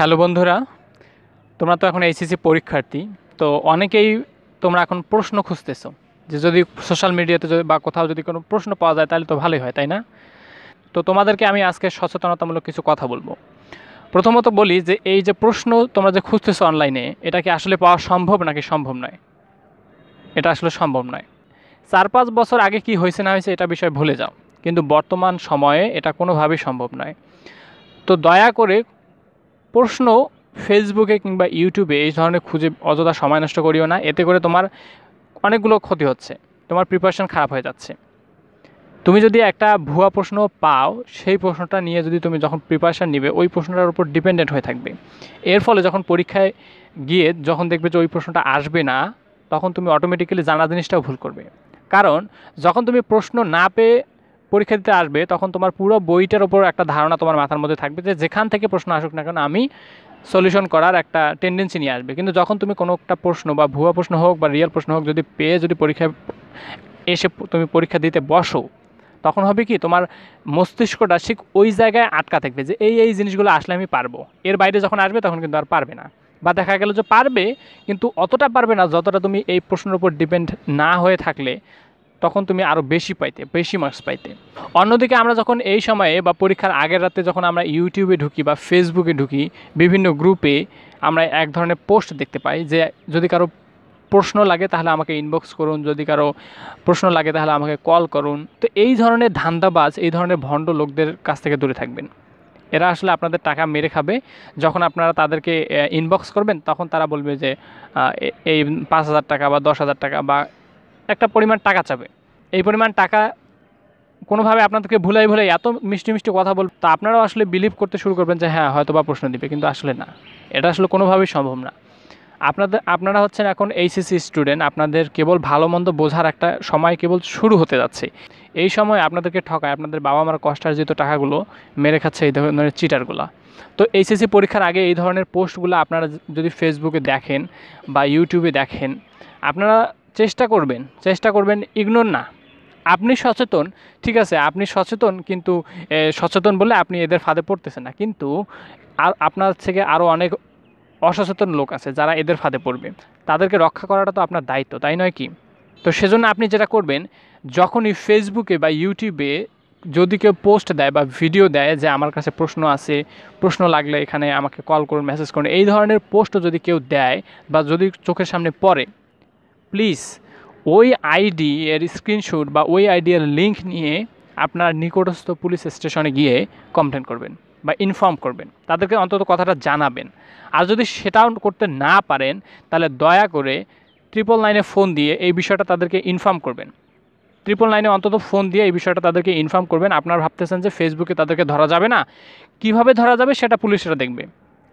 hello বন্ধুরা তোমরা তো এখন এইচএসি পরীক্ষার্থী তো অনেকেই তোমরা এখন প্রশ্ন খুঁজতেছো যে যদি সোশ্যাল মিডিয়াতে যদি বা কোথাও যদি কোনো প্রশ্ন পাওয়া যায় তাহলে তো ভালোই হয় তাই না তো তোমাদেরকে আমি আজকে সচেতনতামূলক কিছু কথা বলবো প্রথমত বলি যে এই যে প্রশ্ন তোমরা যে খুঁজতেছো অনলাইনে এটা কি আসলে পাওয়া সম্ভব নাকি সম্ভব নয় এটা আসলে সম্ভব নয় চার পাঁচ বছর আগে কি হয়েছে না হয়েছে এটা বিষয় ভুলে যাও কিন্তু বর্তমান সময়ে এটা কোনোভাবেই সম্ভব নয় তো দয়া করে প্রশ্ন ফেসবুকে কিংবা ইউটিউবে এই ধরনের খুঁজে অযথা সময় নষ্ট করিও না এতে করে তোমার অনেকগুলো ক্ষতি হচ্ছে তোমার প্রিপারেশন খারাপ হয়ে যাচ্ছে তুমি যদি একটা ভুয়া প্রশ্ন পাও সেই প্রশ্নটা নিয়ে যদি তুমি যখন প্রিপারেশান নিবে ওই প্রশ্নটার উপর ডিপেন্ডেন্ট হয়ে থাকবে এর ফলে যখন পরীক্ষায় গিয়ে যখন দেখবে যে ওই প্রশ্নটা আসবে না তখন তুমি অটোমেটিক্যালি জানা জিনিসটাও ভুল করবে কারণ যখন তুমি প্রশ্ন না পেয়ে পরীক্ষা দিতে আসবে তখন তোমার পুরো বইটার ওপর একটা ধারণা তোমার মাথার মধ্যে থাকবে যে যেখান থেকে প্রশ্ন আসুক না কেন আমি সলিউশন করার একটা টেন্ডেন্সি নিয়ে আসবে কিন্তু যখন তুমি কোনো একটা প্রশ্ন বা ভুয়া প্রশ্ন হোক বা রিয়েল প্রশ্ন হোক যদি পেয়ে যদি পরীক্ষা এসে তুমি পরীক্ষা দিতে বসো তখন হবে কি তোমার মস্তিষ্কটা ঠিক ওই জায়গায় আটকা থাকবে যে এই এই জিনিসগুলো আসলে আমি পারবো এর বাইরে যখন আসবে তখন কিন্তু আর পারবে না বা দেখা গেল যে পারবে কিন্তু অতটা পারবে না যতটা তুমি এই প্রশ্নের উপর ডিপেন্ড না হয়ে থাকলে তখন তুমি আরও বেশি পাইতে বেশি মার্কস পাইতে অন্যদিকে আমরা যখন এই সময়ে বা পরীক্ষার আগের রাতে যখন আমরা ইউটিউবে ঢুকি বা ফেসবুকে ঢুকি বিভিন্ন গ্রুপে আমরা এক ধরনের পোস্ট দেখতে পাই যে যদি কারো প্রশ্ন লাগে তাহলে আমাকে ইনবক্স করুন যদি কারো প্রশ্ন লাগে তাহলে আমাকে কল করুন তো এই ধরনের ধান্দাবাজ এই ধরনের ভণ্ড লোকদের কাছ থেকে দূরে থাকবেন এরা আসলে আপনাদের টাকা মেরে খাবে যখন আপনারা তাদেরকে ইনবক্স করবেন তখন তারা বলবে যে এই পাঁচ হাজার টাকা বা দশ হাজার টাকা বা একটা পরিমাণ টাকা চাবে এই পরিমাণ টাকা কোনোভাবে আপনাদেরকে ভুলাই ভুলাই এত মিষ্টি মিষ্টি কথা বল তা আপনারাও আসলে বিলিভ করতে শুরু করবেন যে হ্যাঁ হয়তো বা প্রশ্ন দিবে কিন্তু আসলে না এটা আসলে কোনোভাবেই সম্ভব না আপনাদের আপনারা হচ্ছেন এখন এইচএসসি স্টুডেন্ট আপনাদের কেবল ভালো মন্দ বোঝার একটা সময় কেবল শুরু হতে যাচ্ছে এই সময় আপনাদেরকে ঠকায় আপনাদের বাবা মার কষ্টার্জিত টাকাগুলো মেরে খাচ্ছে এই ধরনের চিটারগুলো তো এইচএসসি পরীক্ষার আগে এই ধরনের পোস্টগুলো আপনারা যদি ফেসবুকে দেখেন বা ইউটিউবে দেখেন আপনারা চেষ্টা করবেন চেষ্টা করবেন ইগনোর না আপনি সচেতন ঠিক আছে আপনি সচেতন কিন্তু সচেতন বলে আপনি এদের ফাঁদে পড়তেছেন না কিন্তু আর আপনার থেকে আরও অনেক অসচেতন লোক আছে যারা এদের ফাঁদে পড়বে তাদেরকে রক্ষা করাটা তো আপনার দায়িত্ব তাই নয় কি তো সেজন্য আপনি যেটা করবেন যখনই ফেসবুকে বা ইউটিউবে যদি কেউ পোস্ট দেয় বা ভিডিও দেয় যে আমার কাছে প্রশ্ন আছে প্রশ্ন লাগলে এখানে আমাকে কল করুন মেসেজ করুন এই ধরনের পোস্ট যদি কেউ দেয় বা যদি চোখের সামনে পড়ে প্লিজ ওই আইডি এর স্ক্রিনশট বা ওই আইডিয়ার লিঙ্ক নিয়ে আপনার নিকটস্থ পুলিশ স্টেশনে গিয়ে কমপ্লেন করবেন বা ইনফর্ম করবেন তাদেরকে অন্তত কথাটা জানাবেন আর যদি সেটাও করতে না পারেন তাহলে দয়া করে ট্রিপল নাইনে ফোন দিয়ে এই বিষয়টা তাদেরকে ইনফর্ম করবেন ট্রিপল নাইনে অন্তত ফোন দিয়ে এই বিষয়টা তাদেরকে ইনফর্ম করবেন আপনার ভাবতেছেন যে ফেসবুকে তাদেরকে ধরা যাবে না কিভাবে ধরা যাবে সেটা পুলিশরা দেখবে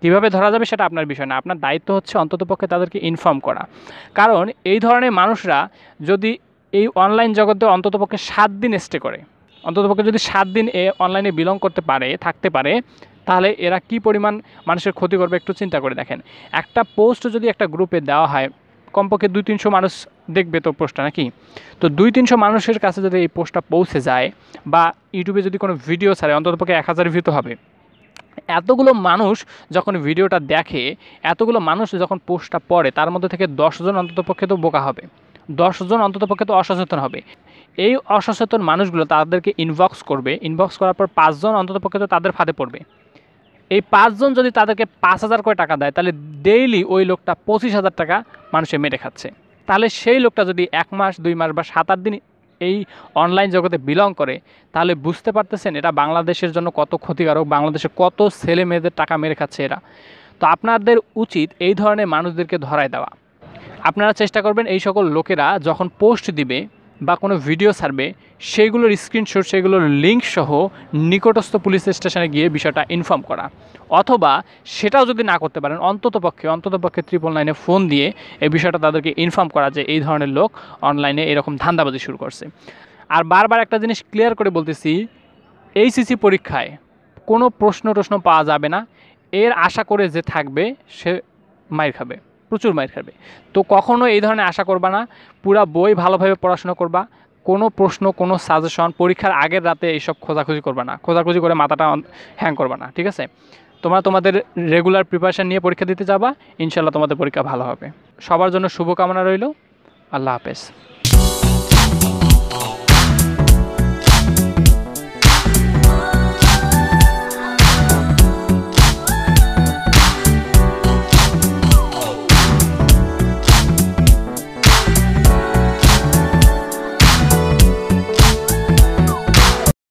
কীভাবে ধরা যাবে সেটা আপনার বিষয় না আপনার দায়িত্ব হচ্ছে অন্ততপক্ষে তাদেরকে ইনফর্ম করা কারণ এই ধরনের মানুষরা যদি এই অনলাইন জগতে অন্ততপক্ষে সাত দিন স্টে করে অন্ততপক্ষে যদি সাত দিন এ অনলাইনে বিলং করতে পারে থাকতে পারে তাহলে এরা কি পরিমাণ মানুষের ক্ষতি করবে একটু চিন্তা করে দেখেন একটা পোস্ট যদি একটা গ্রুপে দেওয়া হয় কমপক্ষে দুই তিনশো মানুষ দেখবে তো পোস্টটা নাকি তো দুই তিনশো মানুষের কাছে যদি এই পোস্টটা পৌঁছে যায় বা ইউটিউবে যদি কোনো ভিডিও ছাড়ে অন্ততপক্ষে এক হাজার ভিউ তো হবে এতগুলো মানুষ যখন ভিডিওটা দেখে এতগুলো মানুষ যখন পোস্টটা পড়ে তার মধ্যে থেকে দশজন পক্ষে তো বোকা হবে দশজন অন্ততপক্ষে তো অসচেতন হবে এই অসচেতন মানুষগুলো তাদেরকে ইনবক্স করবে ইনবক্স করার পর পাঁচজন অন্ততপক্ষে তো তাদের ফাঁদে পড়বে এই পাঁচজন যদি তাদেরকে পাঁচ হাজার করে টাকা দেয় তাহলে ডেইলি ওই লোকটা পঁচিশ হাজার টাকা মানুষে মেরে খাচ্ছে তাহলে সেই লোকটা যদি এক মাস দুই মাস বা সাত আট দিন এই অনলাইন জগতে বিলং করে তাহলে বুঝতে পারতেছেন এটা বাংলাদেশের জন্য কত ক্ষতিকারক বাংলাদেশে কত ছেলে মেয়েদের টাকা মেরে খাচ্ছে এরা তো আপনাদের উচিত এই ধরনের মানুষদেরকে ধরায় দেওয়া আপনারা চেষ্টা করবেন এই সকল লোকেরা যখন পোস্ট দিবে বা কোনো ভিডিও সার্ভে সেইগুলোর স্ক্রিনশট সেগুলোর লিঙ্ক সহ নিকটস্থ পুলিশ স্টেশনে গিয়ে বিষয়টা ইনফর্ম করা অথবা সেটাও যদি না করতে পারেন অন্ততপক্ষে অন্ততপক্ষে ত্রিপল নাইনে ফোন দিয়ে এই বিষয়টা তাদেরকে ইনফর্ম করা যে এই ধরনের লোক অনলাইনে এরকম ধান্দাবাজি শুরু করছে আর বারবার একটা জিনিস ক্লিয়ার করে বলতেছি এইসিসি পরীক্ষায় কোনো প্রশ্ন টশ্ন পাওয়া যাবে না এর আশা করে যে থাকবে সে মাইর খাবে প্রচুর মাইর খাবে তো কখনো এই ধরনের আশা করবা না পুরা বই ভালোভাবে পড়াশোনা করবা কোনো প্রশ্ন কোনো সাজেশন পরীক্ষার আগের রাতে এইসব খোঁজাখুঁজি করবা না খোঁজাখুঁজি করে মাথাটা হ্যাং করবা না ঠিক আছে তোমরা তোমাদের রেগুলার প্রিপারেশান নিয়ে পরীক্ষা দিতে যাবা ইনশাল্লাহ তোমাদের পরীক্ষা ভালো হবে সবার জন্য শুভকামনা রইল আল্লাহ হাফেজ